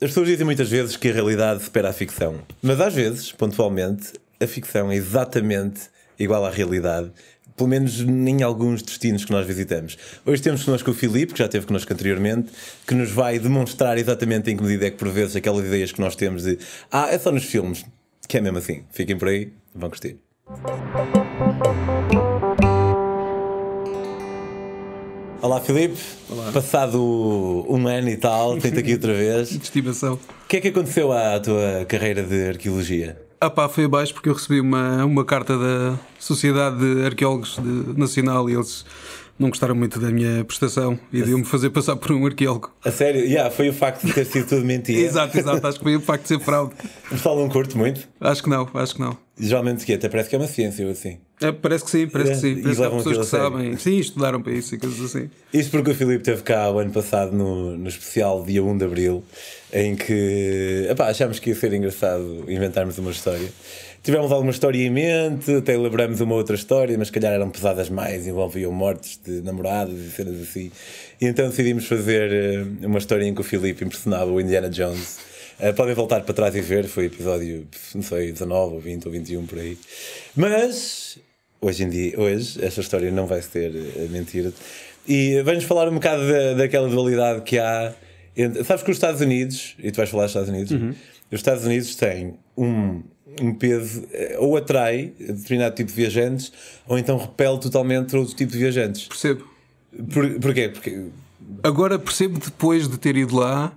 As pessoas dizem muitas vezes que a realidade supera a ficção, mas às vezes, pontualmente, a ficção é exatamente igual à realidade, pelo menos em alguns destinos que nós visitamos. Hoje temos connosco o Filipe, que já esteve connosco anteriormente, que nos vai demonstrar exatamente em que medida é que, por vezes, aquelas ideias que nós temos de ah, é só nos filmes, que é mesmo assim. Fiquem por aí, vão curtir. Olá Filipe, Olá. passado um ano e tal, tenho-te aqui outra vez. De estimação. O que é que aconteceu à tua carreira de arqueologia? Ah pá, foi abaixo porque eu recebi uma, uma carta da Sociedade de Arqueólogos de, Nacional e eles não gostaram muito da minha prestação e deu-me fazer passar por um arqueólogo. A sério? Yeah, foi o facto de ter sido tudo mentira. exato, exato, acho que foi o facto de ser fraude. O pessoal não curte muito? Acho que não, acho que não. Geralmente o quê? Até parece que é uma ciência ou assim. É, parece que sim, parece é, que sim. Parece e levam pessoas que sabem. Sim, estudaram para isso e coisas assim. Isto porque o Filipe esteve cá o ano passado no, no especial dia 1 de Abril, em que epá, achámos que ia ser engraçado inventarmos uma história. Tivemos alguma história em mente, até elaboramos uma outra história, mas calhar eram pesadas mais, envolviam mortes de namorados e cenas assim. E então decidimos fazer eh, uma história em que o Filipe impressionava o Indiana Jones. Eh, podem voltar para trás e ver, foi episódio, não sei, 19 ou 20 ou 21 por aí. Mas hoje em dia, hoje, esta história não vai ser eh, mentira. E vamos falar um bocado da, daquela dualidade que há. Entre, sabes que os Estados Unidos, e tu vais falar dos Estados Unidos, uhum. os Estados Unidos têm um, um peso, eh, ou atrai determinado tipo de viajantes, ou então repele totalmente outro tipo de viajantes. Percebo. Por, porquê? Porque... Agora percebo depois de ter ido lá,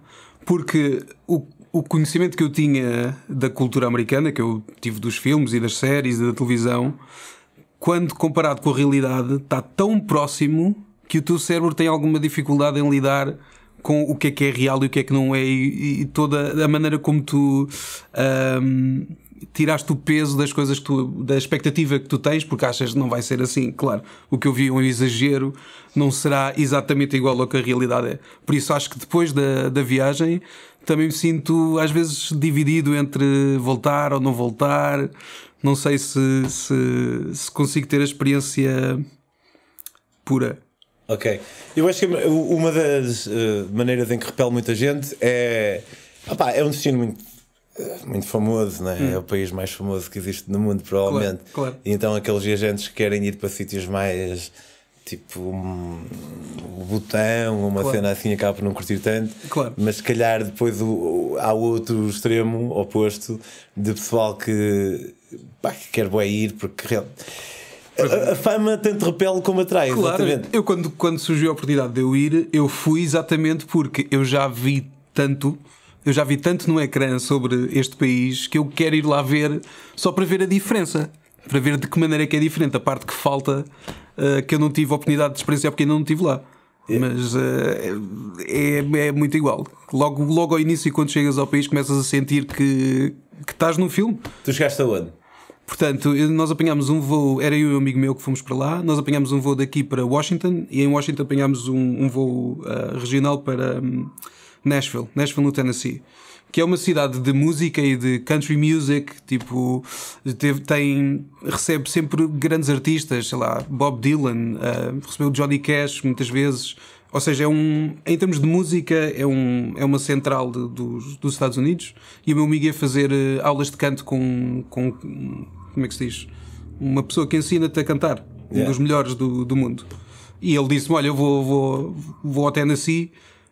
porque o, o conhecimento que eu tinha da cultura americana, que eu tive dos filmes e das séries e da televisão, quando comparado com a realidade, está tão próximo que o teu cérebro tem alguma dificuldade em lidar com o que é que é real e o que é que não é, e, e toda a maneira como tu. Um, tiraste o peso das coisas que tu, da expectativa que tu tens, porque achas que não vai ser assim. Claro, o que eu vi é um exagero, não será exatamente igual ao que a realidade é. Por isso acho que depois da, da viagem também me sinto às vezes dividido entre voltar ou não voltar. Não sei se, se, se consigo ter a experiência pura. Ok. Eu acho que uma das uh, maneiras em que repele muita gente é. Opa, é um destino muito eh, muito famoso, né é? Hum. é o país mais famoso que existe no mundo, provavelmente. Claro, claro. E então aqueles viajantes que querem ir para sítios mais tipo um, um botão, uma claro. cena assim, acaba por não curtir tanto. Claro. Mas se calhar depois o, o, há outro extremo oposto de pessoal que, pá, que quer bem ir porque realmente. É. A, a, fama tanto repele como atrai, claro, exatamente. Eu, quando, quando surgiu a oportunidade de eu ir, eu fui exatamente porque eu já vi tanto eu já vi tanto no ecrã sobre este país que eu quero ir lá ver só para ver a diferença. Para ver de que maneira é que é diferente. A parte que falta uh, que eu não tive a oportunidade de experienciar porque ainda não estive lá. É. Mas uh, é, é, muito igual. Logo, logo ao início, quando chegas ao país, começas a sentir que, que estás num filme. Tu chegaste aonde? Portanto, nós apanhámos um voo, era eu e um amigo meu que fomos para lá, nós apanhámos um voo daqui para Washington e em Washington apanhámos um, um voo uh, regional para. Um, Nashville, Nashville no Tennessee, que é uma cidade de música e de country music, tipo, teve, tem, recebe sempre grandes artistas, sei lá, Bob Dylan, uh, recebeu Johnny Cash muitas vezes, ou seja, é um, em termos de música, é, um, é uma central de, dos, dos Estados Unidos. E o meu amigo ia fazer ah, aulas de canto com, com. Como é que se diz? Uma pessoa que ensina-te a cantar. Um yeah. dos melhores do, do mundo. E ele disse-me: Olha, eu vou, vou, vou ao Tennessee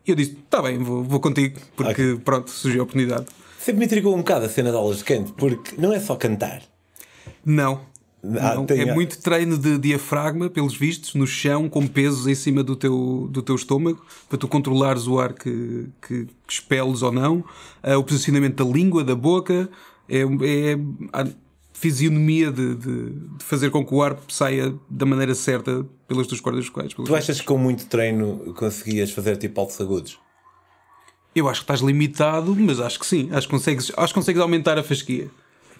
e eu disse: Está bem, vou, vou contigo, porque okay. pronto, surgiu a oportunidade. Sempre me intrigou um bocado a cena de aulas de canto, porque não é só cantar. Não. Ah, não é muito treino de diafragma, pelos vistos, no chão, com pesos em cima do teu, do teu estômago, para tu controlares o ar que, que, que expeles ou não, uh, o posicionamento da língua, da boca. É, é, fisionomia de, de, de, fazer com que o ar saia da maneira certa pelas tuas cordas vocais. Tu achas que com muito treino conseguias fazer tipo altos agudos? Eu acho que estás limitado, mas acho que sim. Acho que consegues, acho que consegues aumentar a fasquia.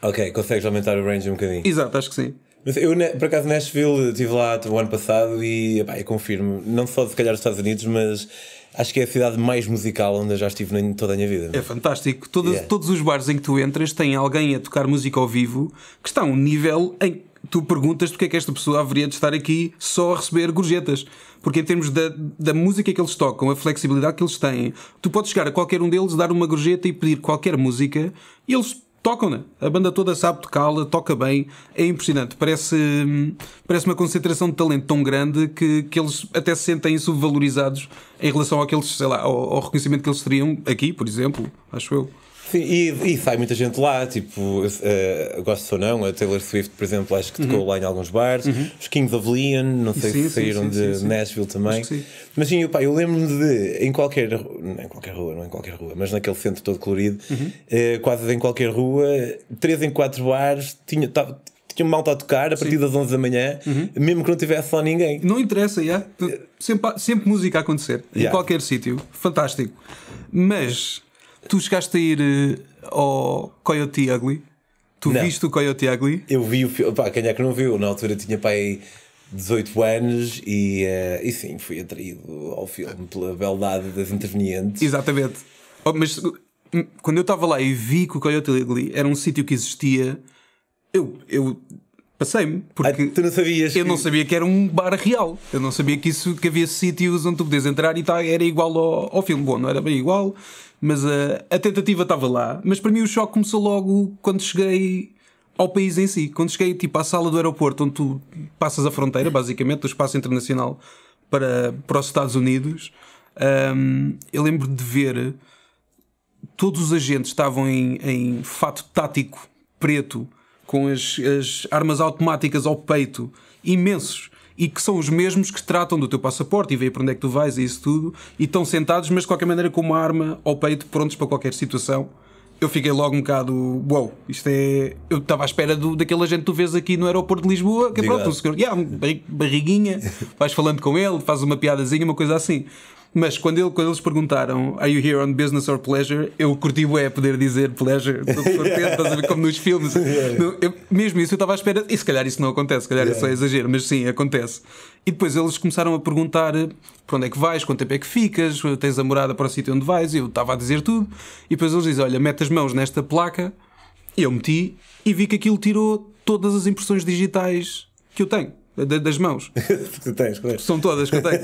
Ok, consegues aumentar o range um bocadinho. Exato, acho que sim. Mas eu, por acaso, Nashville, estive lá tipo, o ano passado e epá, eu confirmo, não só se calhar os Estados Unidos, mas Acho que é a cidade mais musical onde eu já estive em toda a minha vida. É? é fantástico. Toda, yeah. Todos os bares em que tu entras têm alguém a tocar música ao vivo que está a um nível em que tu perguntas porque é que esta pessoa haveria de estar aqui só a receber gorjetas. Porque em termos da, da música que eles tocam, a flexibilidade que eles têm, tu podes chegar a qualquer um deles, dar uma gorjeta e pedir qualquer música e eles tocam-na. A banda toda sabe tocá toca bem, é impressionante. Parece, hum, parece uma concentração de talento tão grande que, que eles até se sentem subvalorizados em relação àqueles, sei lá, ao, ao reconhecimento que eles teriam aqui, por exemplo, acho eu. Sim, e, e, sai muita gente lá, tipo, uh, gosto ou não, a Taylor Swift, por exemplo, acho que tocou uhum. lá em alguns bares, uhum. os Kings of Leon, não sei sim, se saíram sim, de Nashville também. Mas sim, eu, pá, eu lembro-me de, em qualquer, é em qualquer rua, não é em qualquer rua, mas naquele centro todo colorido, uhum. uh, quase em qualquer rua, três em quatro bares, tinha, tava, tinha malta a tocar a partir das 11 da manhã, uhum. mesmo que não tivesse lá ninguém. Não interessa, yeah. sempre, sempre música a acontecer, yeah. em qualquer sítio, fantástico. Mas Tu chegaste a ir eh, ao Coyote Ugly? Tu não. viste o Coyote Ugly? Eu vi o filme. Pá, quem é que não viu? Na altura tinha pai 18 anos e, uh, e sim, fui atraído ao filme pela beldade das intervenientes. Exatamente. Oh, mas hum, quando eu estava lá e vi que o Coyote Ugly era um sítio que existia, eu, eu passei-me. Porque ah, tu não sabias? Eu que... não sabia que era um bar real. Eu não sabia que, isso, que havia sítios onde tu podias entrar e tá, era igual ao, ao filme. Bom, não era bem igual mas a, a tentativa estava lá. Mas para mim o choque começou logo quando cheguei ao país em si. Quando cheguei tipo, à sala do aeroporto, onde tu passas a fronteira, basicamente, do espaço internacional para, para os Estados Unidos, um, eu lembro de ver todos os agentes estavam em, em fato tático preto, com as, as armas automáticas ao peito, imensos e que são os mesmos que tratam do teu passaporte e veem para onde é que tu vais e isso tudo, e estão sentados, mas de qualquer maneira com uma arma ao peito, prontos para qualquer situação. Eu fiquei logo um bocado, wow, isto é. Eu estava à espera do, daquela gente que tu vês aqui no aeroporto de Lisboa, que é pronto, um senhor, yeah, barriguinha, vais falando com ele, faz uma piadazinha, uma coisa assim. Mas quando, ele, quando eles perguntaram Are you here on business or pleasure? Eu curti é poder dizer pleasure, como nos filmes. Eu, mesmo isso eu estava à espera, e se calhar isso não acontece, se calhar é yeah. isso é exagero, mas sim, acontece. E depois eles começaram a perguntar para onde é que vais, quanto tempo é que ficas, tens a morada para o sítio onde vais, eu estava a dizer tudo. E depois eles dizem: Olha, mete as mãos nesta placa, eu meti e vi que aquilo tirou todas as impressões digitais que eu tenho das mãos. tu tens, claro. São todas que eu tenho.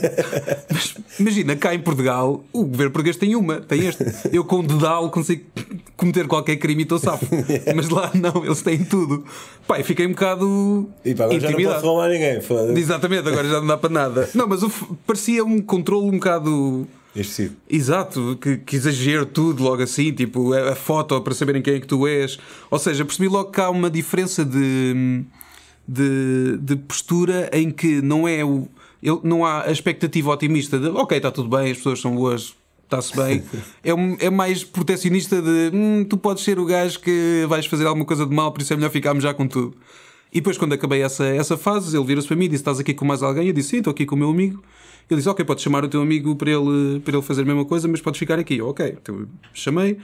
Mas imagina, cá em Portugal, o governo português tem uma, tem este. Eu com o dedal consigo cometer qualquer crime e estou safo. Mas lá não, eles têm tudo. Pai, fiquei um bocado. E pá, agora intimidado. já não posso roubar ninguém, foda-se. Exatamente, agora já não dá para nada. Não, mas parecia um controle um bocado. Excessivo. Exato, que, que exagero tudo logo assim, tipo a, a foto para saberem quem é que tu és. Ou seja, percebi logo que há uma diferença de hum, de, de postura em que não é o. Ele, não há a expectativa otimista de ok, está tudo bem, as pessoas são boas, está-se bem. É, é, mais protecionista de hum, tu podes ser o gajo que vais fazer alguma coisa de mal, por isso é melhor ficarmos já com tudo. E depois, quando acabei essa, essa fase, ele vira se para mim e disse: Estás aqui com mais alguém? Eu disse: Sim, estou aqui com o meu amigo. Ele disse: Ok, podes chamar o teu amigo para ele, para ele fazer a mesma coisa, mas podes ficar aqui. Eu, ok, então, chamei.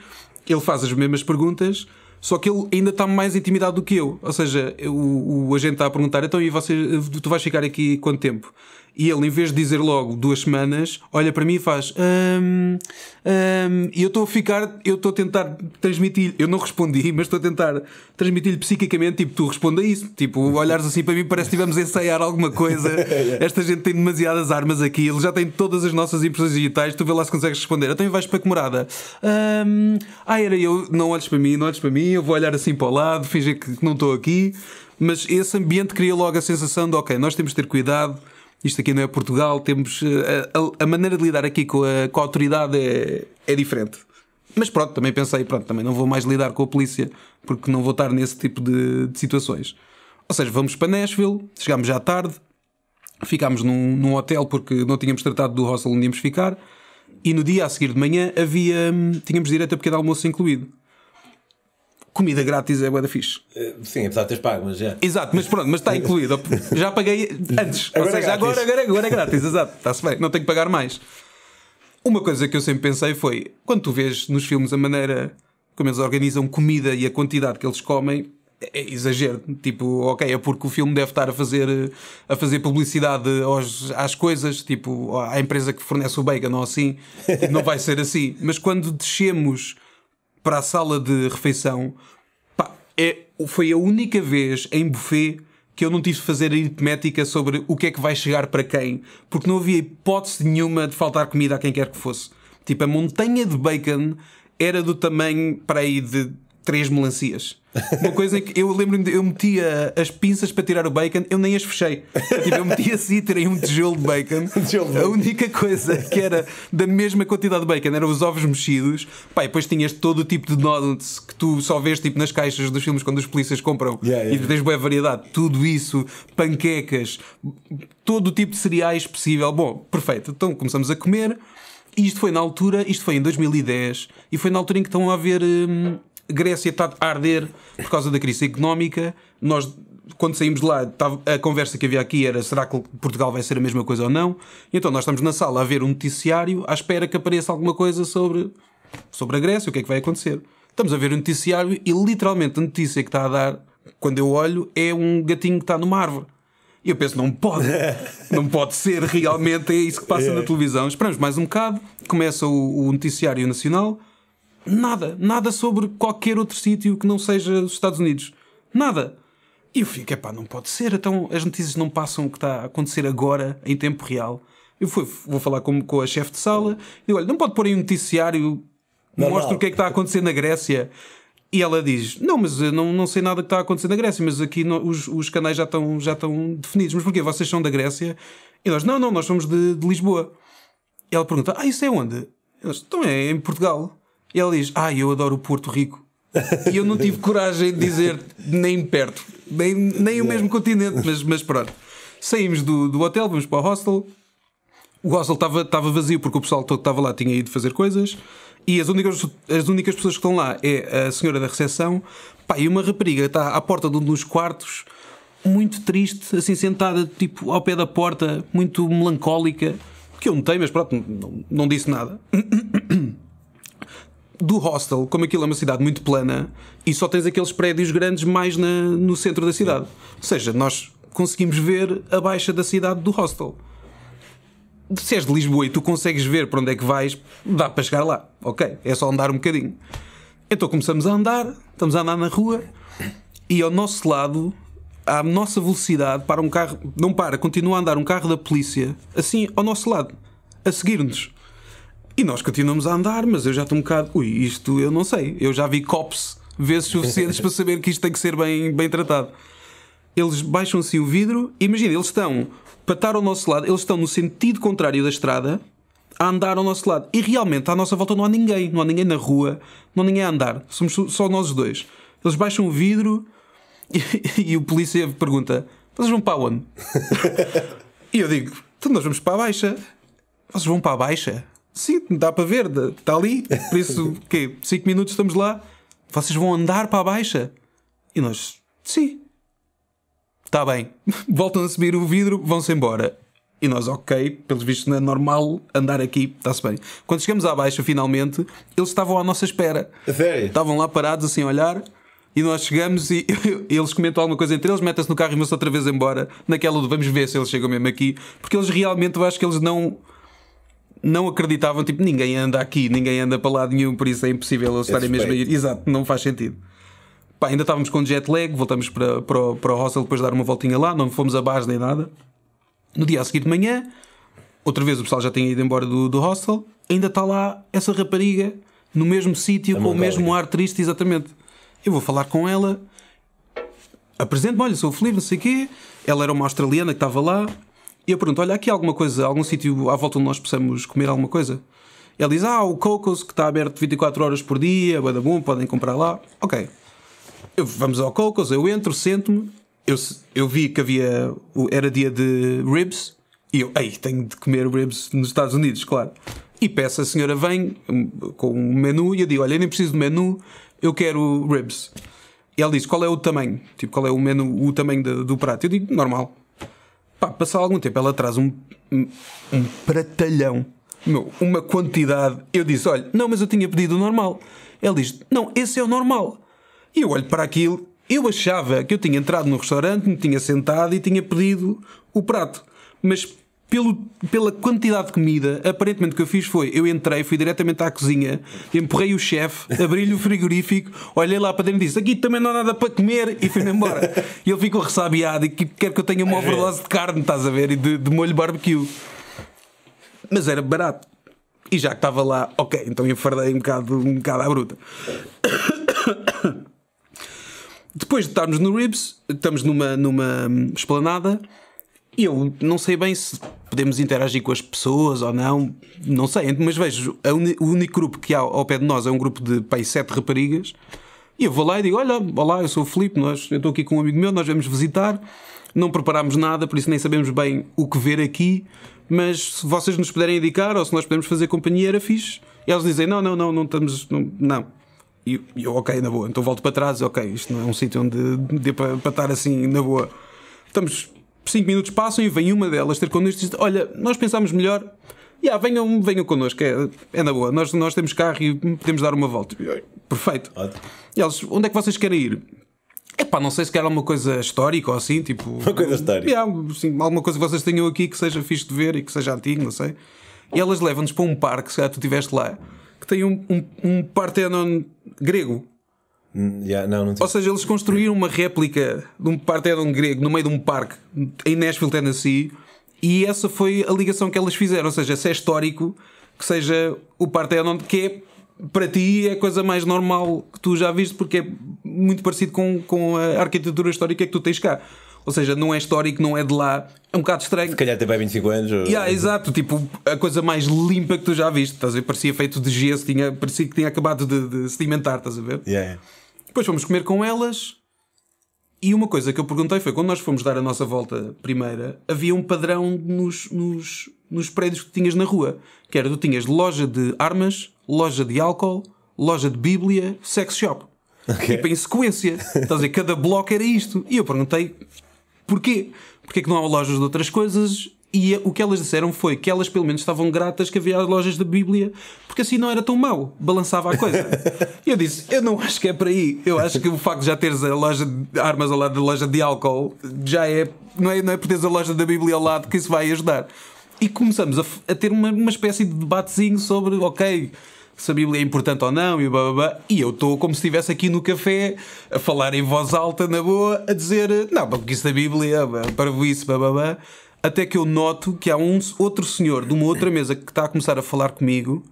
Ele faz as mesmas perguntas só que ele ainda está mais intimidado do que eu. Ou seja, o, o agente está a perguntar: então, e você, tu vais ficar aqui quanto tempo? E ele, em vez de dizer logo duas semanas, olha para mim e faz. Um, um, e eu estou a ficar, eu estou a tentar transmitir, eu não respondi, mas estou a tentar transmitir-lhe psiquicamente, tipo, tu responda isso. Tipo, olhares assim para mim, parece que estivemos a ensaiar alguma coisa. Esta gente tem demasiadas armas aqui, ele já tem todas as nossas impressões digitais, tu vê lá se consegues responder. Então vais para a comorada Um, ah, era eu, não olhes para mim, não olhes para mim, eu vou olhar assim para o lado, fingir que não estou aqui. Mas esse ambiente cria logo a sensação de, ok, nós temos de ter cuidado isto aqui não é Portugal, temos. A, eh, a, a maneira de lidar aqui com a, com a autoridade é, é diferente. Mas pronto, também pensei, pronto, também não vou mais lidar com a polícia porque não vou estar nesse tipo de, de situações. Ou seja, vamos para Nashville, chegámos já tarde, ficámos num, num, hotel porque não tínhamos tratado do hostel onde íamos ficar e no dia a seguir de manhã havia, hum, tínhamos direito a pequeno almoço incluído comida grátis é bué da fixe. Eh, sim, apesar de teres pago, mas já. Exato, mas pronto, mas está incluído. Já paguei antes. Agora ou seja, é agora, agora, agora é grátis, exato. Está-se bem, não tenho que pagar mais. Uma coisa que eu sempre pensei foi, quando tu vês nos filmes a maneira como eles organizam comida e a quantidade que eles comem, é, é exagero. Tipo, ok, é porque o filme deve estar a fazer, a fazer publicidade aos, às coisas, tipo, à empresa que fornece o bacon ou assim, tipo, não vai ser assim. Mas quando descemos para a sala de refeição, pá, é, foi a única vez em buffet que eu não tive de fazer aritmética sobre o que é que vai chegar para quem, porque não havia hipótese nenhuma de faltar comida a quem quer que fosse. Tipo, a montanha de bacon era do tamanho para aí de três melancias. Uma coisa que eu lembro-me, eu metia as pinças para tirar o bacon, eu nem as fechei. Tipo, eu metia assim e um tijolo de bacon. a única coisa que era da mesma quantidade de bacon eram os ovos mexidos. Pá, e depois tinhas todo o tipo de donuts que tu só vês tipo, nas caixas dos filmes quando os polícias compram. Yeah, yeah. E tens boa variedade. Tudo isso, panquecas, todo o tipo de cereais possível. Bom, perfeito. Então começamos a comer. E isto foi na altura, isto foi em 2010, e foi na altura em que estão a haver. Hum, Grécia está a arder por causa da crise económica. Nós, quando saímos de lá, a conversa que havia aqui era será que Portugal vai ser a mesma coisa ou não? Então nós estamos na sala a ver um noticiário à espera que apareça alguma coisa sobre, sobre a Grécia, o que é que vai acontecer. Estamos a ver um noticiário e literalmente a notícia que está a dar, quando eu olho, é um gatinho que está numa árvore. E eu penso, não pode, não pode ser realmente, é isso que passa é. na televisão. Esperamos mais um bocado, começa o, o noticiário nacional nada, nada sobre qualquer outro sítio que não seja os Estados Unidos. Nada. E eu fico, epá, não pode ser, então as notícias não passam o que está a acontecer agora, em tempo real. Eu fui, vou falar com, com a chefe de sala, digo, olha, não pode pôr aí um noticiário, não, mostra o que é que está a acontecer na Grécia. E ela diz: Não, mas eu não, não sei nada que está a acontecer na Grécia, mas aqui no, os, os canais já estão, já estão definidos. Mas porquê? Vocês são da Grécia? E nós: Não, não, nós somos de, de Lisboa. E ela pergunta: Ah, isso é onde? E Então é em Portugal. E ele diz: Ah, eu adoro o Porto Rico. E eu não tive coragem de dizer nem perto, nem, nem o mesmo continente, mas, mas pronto. Saímos do, do hotel, vamos para o hostel. O hostel estava, estava vazio porque o pessoal todo que estava lá tinha ido fazer coisas. E as únicas, as únicas pessoas que estão lá é a senhora da recepção pá, e uma rapariga está à porta de um dos quartos, muito triste, assim sentada, tipo ao pé da porta, muito melancólica. Que eu notei, mas pronto, não, não disse nada. do hostel, como aquilo é uma cidade muito plana e só tens aqueles prédios grandes mais na, no centro da cidade. Ou seja, nós conseguimos ver a baixa da cidade do hostel. Se és de Lisboa e tu consegues ver para onde é que vais, dá para chegar lá. Ok, é só andar um bocadinho. Então começamos a andar, estamos a andar na rua e ao nosso lado, à nossa velocidade, para um carro, não para, continua a andar um carro da polícia assim ao nosso lado, a seguir-nos. E nós continuamos a andar, mas eu já estou um bocado. Ui, isto eu não sei. Eu já vi cops vezes suficientes para saber que isto tem que ser bem, bem tratado. Eles baixam assim o vidro. Imagina, eles estão para estar ao nosso lado, eles estão no sentido contrário da estrada a andar ao nosso lado. E realmente, à nossa volta não há ninguém. Não há ninguém na rua, não há ninguém a andar. Somos só nós dois. Eles baixam o vidro e, e o polícia pergunta: Vocês vão para onde? e eu digo: Então nós vamos para a baixa. Vocês vão para a baixa? Sim, dá para ver, está ali. Por isso, quê? 5 minutos estamos lá. Vocês vão andar para a baixa? E nós, sim. Está bem. Voltam a subir o vidro, vão-se embora. E nós, ok, pelos vistos não é normal andar aqui, está-se bem. Quando chegamos à baixa, finalmente, eles estavam à nossa espera. Sério? Estavam lá parados, assim, a olhar. E nós chegamos e, e eles comentam alguma coisa entre eles, metem-se no carro e vão-se outra vez embora. Naquela de vamos ver se eles chegam mesmo aqui. Porque eles realmente, eu acho que eles não não acreditavam, tipo, ninguém anda aqui, ninguém anda para lado nenhum, por isso é impossível eles estarem mesmo a ir. Exato, não faz sentido. Pá, ainda estávamos com jet lag, voltamos para, para, o, para o hostel depois de dar uma voltinha lá, não fomos a base nem nada. No dia a seguir de manhã, outra vez o pessoal já tinha ido embora do, do hostel, ainda está lá essa rapariga no mesmo sítio, com o mesmo ar triste, exatamente. Eu vou falar com ela, apresento-me, olha, sou o Felipe, não sei o quê. Ela era uma australiana que estava lá, e eu pergunto: olha aqui alguma coisa, algum sítio à volta onde nós possamos comer alguma coisa? ele ela diz: ah, o Cocos que está aberto 24 horas por dia, bom, podem comprar lá. Ok. Eu, vamos ao Cocos, eu entro, sento-me. Eu, eu vi que havia. Era dia de ribs. E eu, ei, tenho de comer ribs nos Estados Unidos, claro. E peço, a senhora vem hum, com um menu e eu digo: olha, eu nem preciso de menu, eu quero ribs. E ela diz: qual é o tamanho? Tipo, qual é o menu, o tamanho do, do prato? Eu digo: normal. Pá, algum tempo ela traz um, um, um pratalhão, meu, uma quantidade. Eu disse: olha, não, mas eu tinha pedido o normal. Ela diz: não, esse é o normal. E eu olho para aquilo, eu achava que eu tinha entrado no restaurante, me tinha sentado e tinha pedido o prato. Mas pelo, pela quantidade de comida, aparentemente o que eu fiz foi: eu entrei, fui diretamente à cozinha, empurrei o chefe, abri-lhe o frigorífico, olhei lá para dentro e disse: aqui também não há nada para comer, e fui-me embora. E ele ficou ressabiado e quer que eu tenha uma overdose de carne, estás a ver, e de, de molho barbecue. Mas era barato. E já que estava lá, ok, então fardei um bocado, um bocado à bruta. Depois de estarmos no Ribs, estamos numa, numa hum, esplanada. Eu não sei bem se podemos interagir com as pessoas ou não, não sei, mas vejo, uni, o único grupo que há ao pé de nós é um grupo de pai, sete raparigas, e eu vou lá e digo: Olha, olá, eu sou o Filipe, nós, eu estou aqui com um amigo meu, nós vamos visitar, não preparámos nada, por isso nem sabemos bem o que ver aqui, mas se vocês nos puderem indicar ou se nós podemos fazer companhia, era fixe. E eles dizem: Não, não, não, não estamos, não. não. E eu, ok, na boa, então volto para trás, ok, isto não é um sítio onde dê para, para estar assim, na boa. Estamos 5 minutos passam e vem uma delas ter connosco e diz: Olha, nós pensámos melhor, yeah, venham, venham connosco, é, é na boa, nós, nós temos carro e podemos dar uma volta. Perfeito. E eles: Onde é que vocês querem ir? É pá, não sei se quer alguma coisa histórica ou assim, tipo. Uma coisa histórica. Yeah, sim, alguma coisa que vocês tenham aqui que seja fixe de ver e que seja antigo, não sei. E elas levam-nos para um parque, se calhar tu estiveste lá, que tem um, um, um grego. Hum, yeah, não, não Ou seja, eles construíram uma réplica de um partenon grego no meio de um parque em Nashville, Tennessee, e essa foi a ligação que elas fizeram. Ou seja, se é histórico, que seja o partenon que é para ti é a coisa mais normal que tu já viste, porque é muito parecido com, com a arquitetura histórica que tu tens cá. Ou seja, não é histórico, não é de lá. É um bocado estranho. Se calhar também 25 anos. Ou... Yeah, exato, tipo, a coisa mais limpa que tu já viste. Estás a ver? Parecia feito de gesso, tinha, parecia que tinha acabado de, de sedimentar, estás a ver? Yeah. Depois fomos comer com elas. E uma coisa que eu perguntei foi: quando nós fomos dar a nossa volta primeira, havia um padrão nos, nos, nos prédios que tinhas na rua. Que era: tu tinhas loja de armas, loja de álcool, loja de bíblia, sex shop. Okay. Tipo, em sequência. Estás a dizer, cada bloco era isto. E eu perguntei: porquê? Porquê que não há lojas de outras coisas? E o que elas disseram foi que elas, pelo menos, estavam gratas que havia as lojas da Bíblia, porque assim não era tão mau, balançava a coisa. e eu disse: Eu não acho que é para aí. Eu acho que o facto de já teres a loja de armas ao lado da loja de álcool já é. Não é, não é por teres a loja da Bíblia ao lado que isso vai ajudar. E começamos a, a ter uma, uma espécie de debatezinho sobre, ok, se a Bíblia é importante ou não e blá, blá, blá. E eu estou como se estivesse aqui no café a falar em voz alta, na boa, a dizer não, porque isso da Bíblia, para isso, blá, blá, blá. Até que eu noto que há um outro senhor de uma outra mesa que está a começar a falar comigo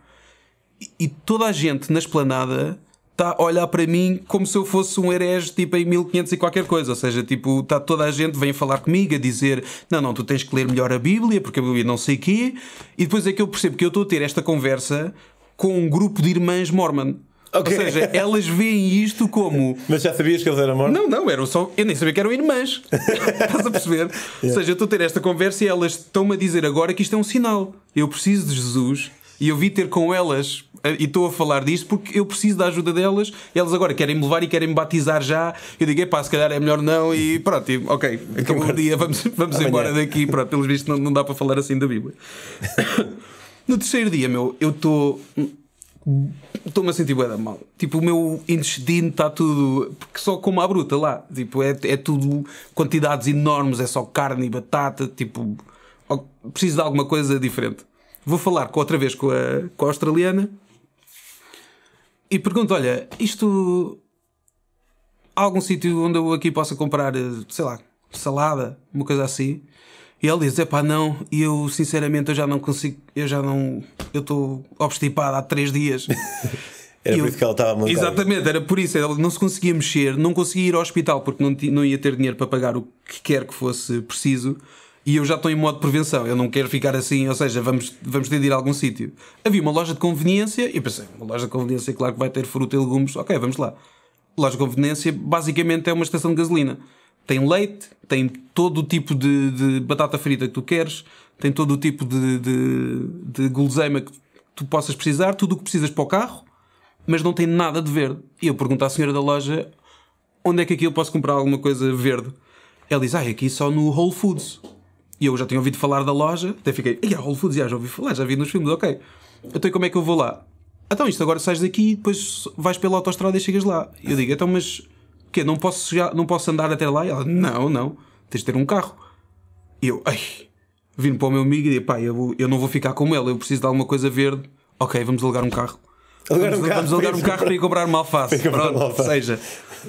e, toda a gente na esplanada está a olhar para mim como se eu fosse um herege tipo em 1500 e qualquer coisa. Ou seja, tipo, está toda a gente vem falar comigo a dizer: não, não, tu tens que ler melhor a Bíblia porque a Bíblia não sei o quê. E depois é que eu percebo que eu estou a ter esta conversa com um grupo de irmãs mormon. Okay. Ou seja, elas veem isto como. Mas já sabias que eles eram mortos? Não, não, eram só. Eu nem sabia que eram irmãs. Estás a perceber? Yeah. Ou seja, eu estou a ter esta conversa e elas estão-me a dizer agora que isto é um sinal. Eu preciso de Jesus e eu vi ter com elas eh, e estou a falar disto porque eu preciso da ajuda delas. Elas agora querem me levar e querem me batizar já. Eu digo, pá se calhar é melhor não. E pronto, e, ok, então acabou o dia, vamos, vamos embora daqui. Pronto, pelos vistos, não, não dá para falar assim da Bíblia. No terceiro dia, meu, eu estou. Tô Estou-me a sentir bué da mal. Tipo, o meu intestino está tudo. Porque só como uma bruta lá. Tipo, é, é tudo quantidades enormes, é só carne e batata. Tipo, preciso de alguma coisa diferente. Vou falar com, outra vez com a, com a australiana e pergunto: olha, isto. Há algum sítio onde eu aqui possa comprar, eh, sei lá, salada, uma coisa assim? E ele diz: Epá, não, e eu sinceramente eu já não consigo, eu já não. Eu estou obstipado há três dias. era eu, por isso que ela estava a Exatamente, era por isso. Ele não se conseguia mexer, não conseguia ir ao hospital porque não, não ia ter dinheiro para pagar o que quer que fosse preciso. E eu já estou em modo de prevenção, eu não quero ficar assim, ou seja, vamos, vamos ter de ir a algum sítio. Havia uma loja de conveniência e eu pensei: uma loja de conveniência, claro que vai ter fruta e legumes, ok, vamos lá. Loja de conveniência basicamente é uma estação de gasolina. Tem leite, tem todo o tipo de, de batata frita que tu queres, tem todo o tipo de, de, de guloseima que tu possas precisar, tudo o que precisas para o carro, mas não tem nada de verde. E eu pergunto à senhora da loja onde é que aqui eu posso comprar alguma coisa verde. Ela diz, ah, é aqui só no Whole Foods. E eu já tinha ouvido falar da loja, até fiquei, ah, yeah, é Whole Foods, já, já ouvi falar, já vi nos filmes, ok. Então como é que eu vou lá? Então isto agora sais daqui, e depois vais pela autostrada e chegas lá. Eu digo, então mas que não posso chegar, não posso andar até lá? E ela, não, não, tens de ter um carro. E eu, ai, vindo para o meu amigo e digo, pá, eu, eu não vou ficar com ele, eu preciso de alguma coisa verde. Ok, vamos alugar um carro. Alugar vamos, um carro, vamos alugar um carro para, ir comprar uma alface. Pronto, uma alface. seja,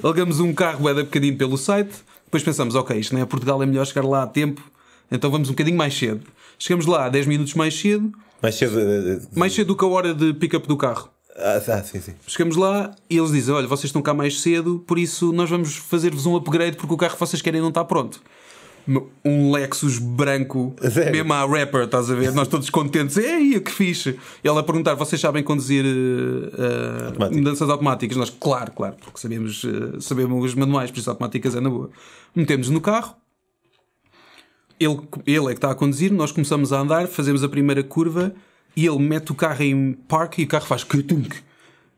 alugamos um carro é da pequenino pelo site, depois pensamos, ok, isto não é Portugal, é melhor chegar lá a tempo, então vamos um bocadinho mais cedo. Chegamos lá 10 minutos mais cedo. Mais cedo, eh, eh, mais cedo do que a hora de pick-up do carro. Ah, tá, sim, sim. Chegamos lá e eles dizem: Olha, vocês estão cá mais cedo, por isso nós vamos fazer-vos um upgrade porque o carro que vocês querem não está pronto. Um Lexus branco, Sério? mesmo à rapper, estás a ver? nós todos contentes, é aí que fixe. E ela a perguntar: Vocês sabem conduzir uh, mudanças automáticas? Nós, claro, claro, porque sabemos, uh, sabemos os manuais, por isso automáticas é na boa. Metemos no carro, ele, ele é que está a conduzir, nós começamos a andar, fazemos a primeira curva e ele mete o carro em park e o carro faz kutunk.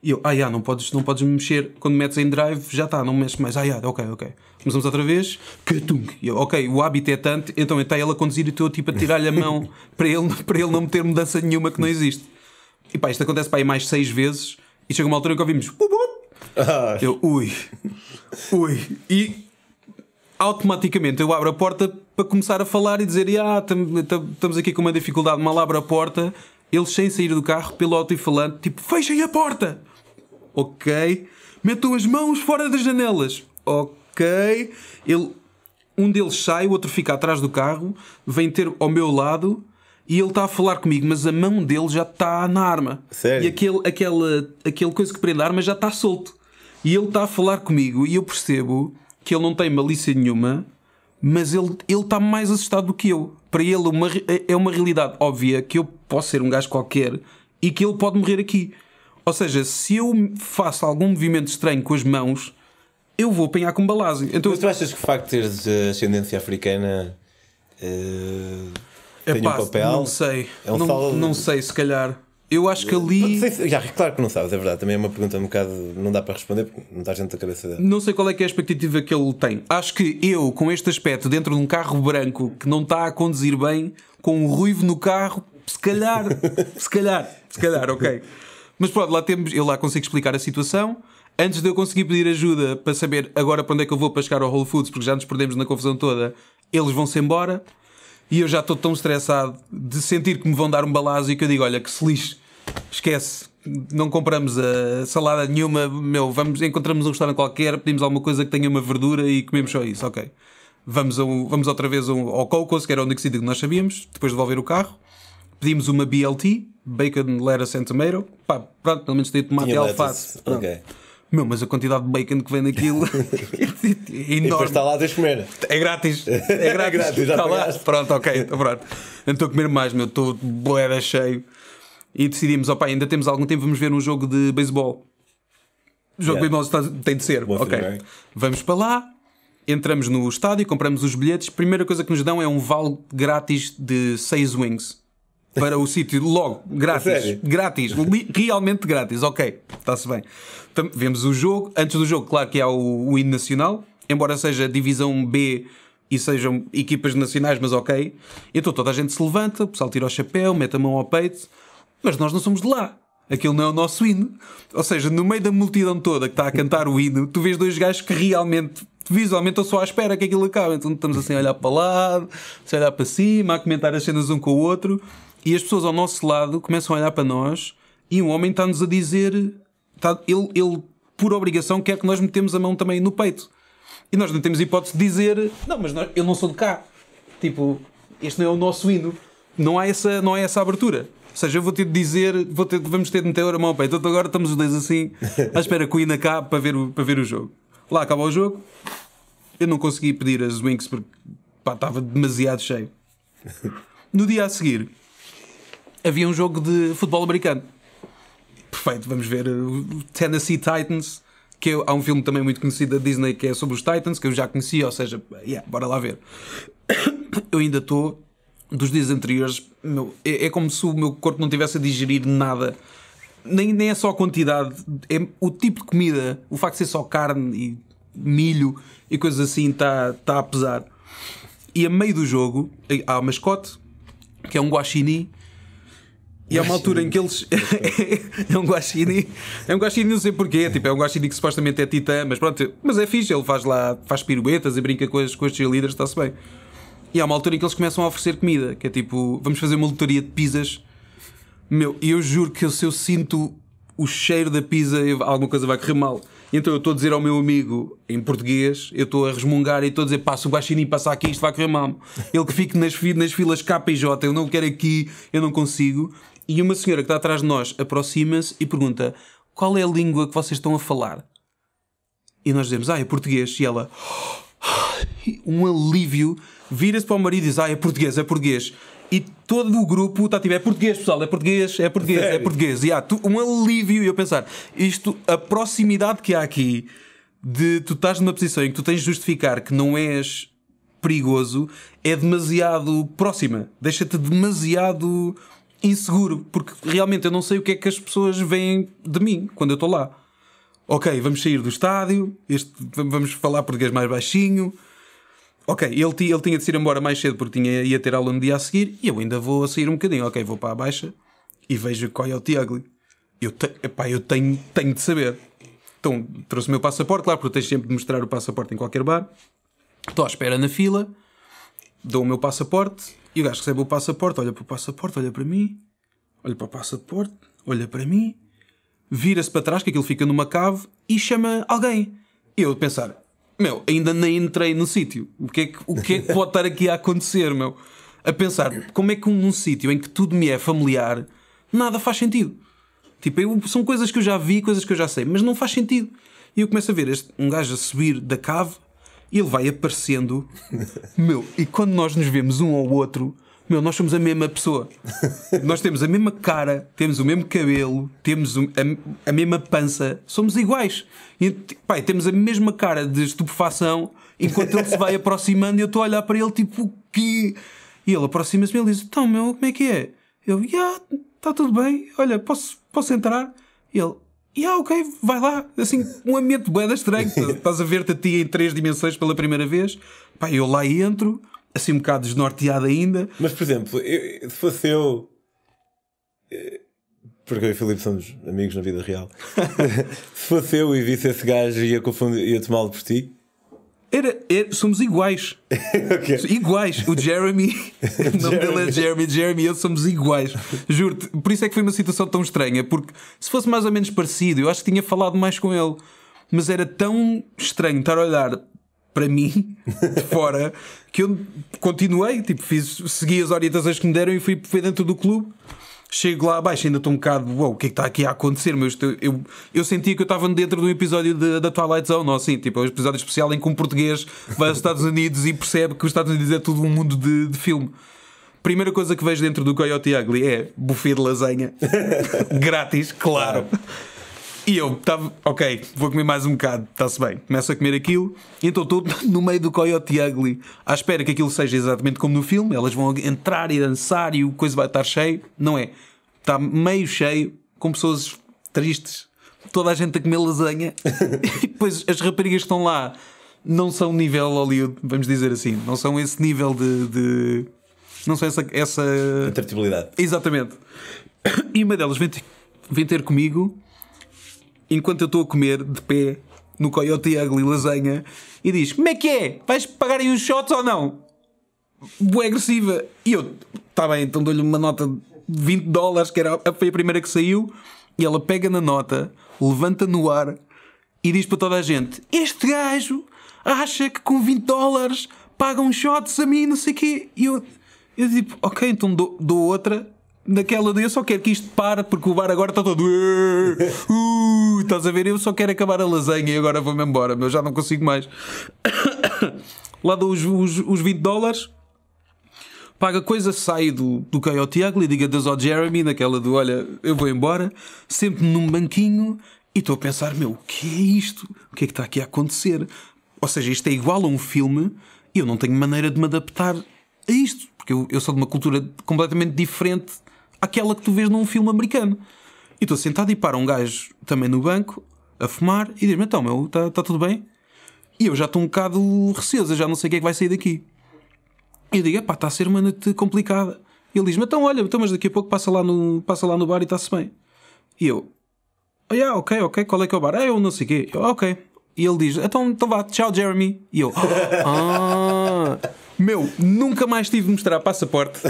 E eu, ah, yeah, não podes, não podes mexer. Quando metes em drive, já está, não mexes mais. Ah, yeah, ok, ok. Começamos outra vez. Catung. E eu, ok, o hábito é tanto, então está ele a conduzir e estou tipo a tirar-lhe a mão para, ele, para ele não meter mudança nenhuma que não existe. E pá, isto acontece para aí mais seis vezes e chega uma altura que ouvimos. Ah. Eu, ui, ui. E automaticamente eu abro a porta para começar a falar e dizer, ah, estamos aqui com uma dificuldade, mal abro a porta eles sem sair do carro, pelo alto falando tipo, fechem a porta! Ok. Metam as mãos fora das janelas. Ok. Ele, um deles sai, o outro fica atrás do carro, vem ter ao meu lado e ele está a falar comigo, mas a mão dele já está na arma. Sério? E aquele, aquela aquele coisa que prende a arma já está solto. E ele está a falar comigo e eu percebo que ele não tem malícia nenhuma, mas ele, ele está mais assustado do que eu para ele uma, é, é uma realidade óbvia que eu posso ser um gajo qualquer e que ele pode morrer aqui. Ou seja, se eu faço algum movimento estranho com as mãos, eu vou apanhar com balásio. Então, Mas tu achas que o facto de teres eh, ascendência africana uh, tem um papel? Não sei. É um não, não sei, se calhar. Eu acho que ali. já, claro que não sabes, é verdade. Também é uma pergunta um bocado. Não dá para responder porque não está gente da cabeça dele. Não sei qual é, é a expectativa que ele tem. Acho que eu, com este aspecto, dentro de um carro branco que não está a conduzir bem, com um ruivo no carro, se calhar. se calhar. Se calhar, ok. Mas pronto, lá temos. Eu lá consigo explicar a situação. Antes de eu conseguir pedir ajuda para saber agora para onde é que eu vou para chegar ao Whole Foods, porque já nos perdemos na confusão toda, eles vão-se embora. E eu já estou tão estressado de sentir que me vão dar um balazo e que eu digo: olha, que se lixe, esquece. Não compramos a salada nenhuma, meu, vamos, encontramos um restaurante qualquer, pedimos alguma coisa que tenha uma verdura e comemos só isso, ok. Vamos, a um, vamos outra vez um, ao Cocos, que era o único sítio que nós sabíamos, depois de devolver o carro. Pedimos uma BLT, Bacon, Lettuce and Tomato. Pá, pronto, pelo menos tem tomate e alface. Ok. Meu, mas a quantidade de bacon que vem naquilo é enorme. E depois está lá, tens de comer. É grátis. É grátis. é grátis está lá. Pronto, ok. Então pronto. Não estou a comer mais, meu. Estou boeda cheio e decidimos, opa ainda temos algum tempo, vamos ver um jogo de beisebol. Jogo yeah. de beisebol tem de ser. Boa ok. Vamos para lá, entramos no estádio, compramos os bilhetes. Primeira coisa que nos dão é um vale grátis de 6 wings para o sítio, logo, grátis. Grátis, realmente grátis. Ok, está-se bem. Então, vemos o jogo. Antes do jogo, claro que há o, o hino nacional, embora seja divisão B e sejam equipas nacionais, mas ok. Então toda a gente se levanta, o pessoal tira o chapéu, mete a mão ao peito mas nós não somos de lá. Aquilo não é o nosso hino. Ou seja, no meio da multidão toda que está a cantar o hino, tu vês dois gajos que realmente, visualmente, estão só à espera que aquilo acabe. Então estamos assim a olhar para o lado, a olhar para cima, a comentar as cenas um com o outro, e as pessoas ao nosso lado começam a olhar para nós e um homem está-nos a dizer. Está, ele, ele, por obrigação, quer que nós metemos a mão também no peito. E nós não temos hipótese de dizer: Não, mas nós, eu não sou de cá. Tipo, este não é o nosso hino não há essa, não há essa abertura. Ou seja, eu vou ter de dizer, vou ter, vamos ter de meter a mão ao peito. Então agora estamos os dois assim, à espera que o Ina cá para ver o, para ver o jogo. Lá acaba o jogo. Eu não consegui pedir as Winx porque pá, estava demasiado cheio. No dia a seguir, havia um jogo de futebol americano. Perfeito, vamos ver o Tennessee Titans, que é, há um filme também muito conhecido da Disney que é sobre os Titans, que eu já conhecia, ou seja, yeah, bora lá ver. Eu ainda estou dos dias anteriores, meu, é, é, como se o meu corpo não tivesse a digerir nada. Nem, nem é só a quantidade, é o tipo de comida, o facto de ser só carne e milho e coisas assim está tá a pesar. E a meio do jogo eh, há a mascote, que é um guaxini, e há uma altura em que eles. é um guaxini. É um guaxini, não sei porquê. Tipo, é um guaxini que supostamente é titã, mas pronto. Mas é fixe, ele faz lá, faz piruetas e brinca com, as, com estes líderes, está-se bem. E há uma altura em que eles começam a oferecer comida, que é tipo, vamos fazer uma lotaria de pizzas. Meu, eu juro que eu, se eu sinto o cheiro da pizza, alguma coisa vai correr mal. Então eu estou a dizer ao meu amigo em português, eu estou a resmungar e estou a dizer: passa o guaxinim, passa aqui, isto vai correr mal. Ele que fique nas, nas filas K e J, eu não quero aqui, eu não consigo. E uma senhora que está atrás de nós aproxima-se e pergunta: qual é a língua que vocês estão a falar? E nós dizemos: ah, é português. E ela. Ah, um alívio vira-se para o marido e diz: Ah, é português, é português. E todo o grupo está tipo: É português, pessoal, é português, é português, é Sério? é português. E há um alívio. E eu pensar: Isto, a proximidade que há aqui de tu estás numa posição em que tu tens de justificar que não és perigoso é demasiado próxima. Deixa-te demasiado inseguro. Porque realmente eu não sei o que é que as pessoas veem de mim quando eu estou lá. Ok, vamos sair do estádio, este, vamos falar português mais baixinho Ok, ele, ele tinha de ir embora mais cedo porque tinha, ia ter aula no dia a seguir e eu ainda vou a sair um bocadinho. Ok, vou para a baixa e vejo qual é o Tiagli. Eu, te, epá, eu tenho, tenho de saber. Então, trouxe o meu passaporte, claro, porque tens sempre de mostrar o passaporte em qualquer bar. Estou à espera na fila, dou o meu passaporte e o gajo recebe o passaporte, olha para o passaporte, olha para mim, olha para o passaporte, olha para mim, vira-se para trás, que aquilo fica numa cave e chama alguém. Eu de pensar, meu, ainda nem entrei no sítio. O que, é que, o que é que pode estar aqui a acontecer, meu? A pensar, como é que num sítio em que tudo me é familiar, nada faz sentido. Tipo, eu, são coisas que eu já vi, coisas que eu já sei, mas não faz sentido. E eu começo a ver este, um gajo a subir da cave e ele vai aparecendo. meu, e quando nós nos vemos um ao outro, meu, nós somos a mesma pessoa. nós temos a mesma cara, temos o mesmo cabelo, temos a, a mesma pança, somos iguais. E, pai, temos a mesma cara de estupefação enquanto ele se vai aproximando e eu estou a olhar para ele tipo, o quê? E ele aproxima-se e ele diz, então, meu, como é que é? Eu, já, yeah, está tudo bem, olha, posso, posso entrar? E ele, e yeah, ok, vai lá. Assim, um ambiente boeda estranho. Estás a ver-te a ti em três dimensões pela primeira vez. Pá, eu lá entro, assim um bocado desnorteado ainda. Mas, por exemplo, eu, se fosse eu. Eh, porque eu e o Filipe somos amigos na vida real. se fosse eu e visse esse gajo, ia, ia tomá-lo por ti. Era, era, somos iguais. okay. Iguais. O Jeremy, o nome Jeremy. dele é Jeremy, Jeremy e eu somos iguais. Juro-te. Por isso é que foi uma situação tão estranha, porque se fosse mais ou menos parecido, eu acho que tinha falado mais com ele. Mas era tão estranho estar a olhar para mim, de fora, que eu continuei, tipo, fiz, segui as orientações que me deram e fui, fui dentro do clube. Chego lá abaixo, ainda estou um bocado, wow, o que é que está aqui a acontecer? Mas eu, eu, eu sentia que eu estava dentro de um episódio de, da Twilight Zone, ou assim, tipo, é um episódio especial em que um português vai aos Estados Unidos e percebe que os Estados Unidos é tudo um mundo de, de filme primeira coisa que vejo dentro do Coyote Ugly é buffet de lasanha. Grátis, claro. E eu estava, ok, vou comer mais um bocado, está-se bem. Começo a comer aquilo, e então estou no meio do Coyote Ugly, à espera que aquilo seja exatamente como no filme, elas vão entrar e dançar e o coisa vai estar cheio. Não é. Está meio cheio, com pessoas tristes, toda a gente a comer lasanha, e depois as raparigas que estão lá não são nível Hollywood, vamos dizer assim, não são esse nível de. de não são essa. essa... Intertibilidade. Exatamente. E uma delas vem vem ter comigo enquanto eu estou a comer de pé no Coyote Ugly lasanha e diz: Como é que é? Vais pagar aí uns shots ou não? Boa agressiva. E eu, está bem, então dou-lhe uma nota de 20 dólares, que era, foi a primeira que saiu, e ela pega na nota, levanta no ar e diz para toda a gente: Este gajo acha que com 20 dólares pagam shots a mim, não sei o quê. E eu, eu tipo: Ok, então dou, dou outra. naquela de eu só quero que isto pare porque o bar agora está todo. Uh, estás a ver? Eu só quero acabar a lasanha e agora vou-me embora, mas já não consigo mais. Lá dou os, os, os 20 dólares, paga coisa, sai do, do Caio é ao Tiago, diga das ao Jeremy, naquela do olha, eu vou embora, sempre num banquinho, e estou a pensar, meu, o que é isto? O que é que está aqui a acontecer? Ou seja, isto é igual a um filme e eu não tenho maneira de me adaptar a isto, porque eu, eu sou de uma cultura completamente diferente àquela que tu vês num filme americano. E estou sentado e para um gajo também no banco a fumar e diz-me: Então, meu, está tá tudo bem? E eu já estou um bocado receoso, já não sei o que é que vai sair daqui. E eu digo: Pá, está a ser uma noite complicada. E ele diz-me: Então, olha, então, mas daqui a pouco passa lá no, passa lá no bar e está-se bem. E eu: Ah, yeah, ok, ok, qual é que é o bar? Ah, eu não sei o quê. Eu, ah, ok. E ele diz: Então, então vá, tchau, Jeremy. E eu: Ah. Meu, nunca mais tive de mostrar passaporte.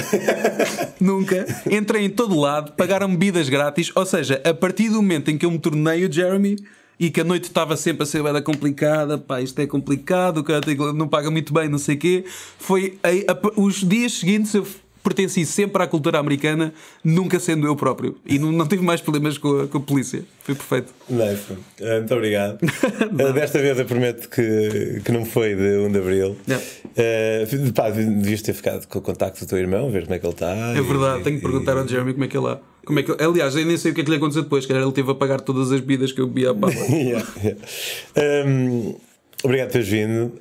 nunca. Entrei em todo lado, pagaram bebidas grátis. Ou seja, a partir do momento em que eu me tornei o Jeremy e que a noite estava sempre a ser era complicada, pá, isto é complicado, o cara não paga muito bem, não sei o quê. Foi a, a, os dias seguintes eu pertenci sempre à cultura americana, nunca sendo eu próprio. E não, não tive mais problemas com a, com a polícia. Foi perfeito. Nice. Eh, muito obrigado. Eh, desta vez eu prometo que, que não foi de 1 de Abril. Uh, pá, devias ter ficado com o contacto do teu irmão, ver como é que ele está. É verdade, e, tenho que perguntar e... ao Jeremy como é que ele é. Como é que, aliás, eu nem sei o que é que lhe aconteceu depois, que ele teve a pagar todas as bebidas que eu bebia à bala. yeah, yeah. Um, ehm, Obrigado por teres vindo.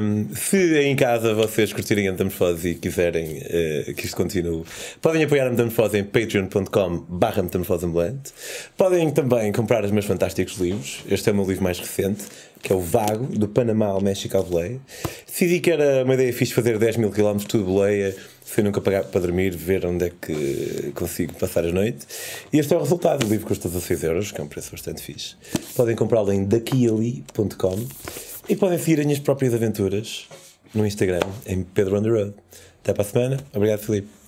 Um, se em casa vocês curtirem a Metamorfose e quiserem uh, que isto continue, podem apoiar a Metamorfose em patreon.com/barra metamorfoseambulante. Podem também comprar os meus fantásticos livros. Este é o meu livro mais recente, que é o Vago, do Panamá ao México ao Boleia. Decidi que era uma ideia fixe fazer 10 mil km tudo boleia, sem nunca pagar para dormir, ver onde é que consigo passar a noite. E este é o resultado. O livro custa 16 euros, que é um preço bastante fixe. Podem comprá-lo em daquiali.com. E podem seguir as minhas próprias aventuras no Instagram, em Pedro Underwood. Até para a semana. Obrigado, Filipe.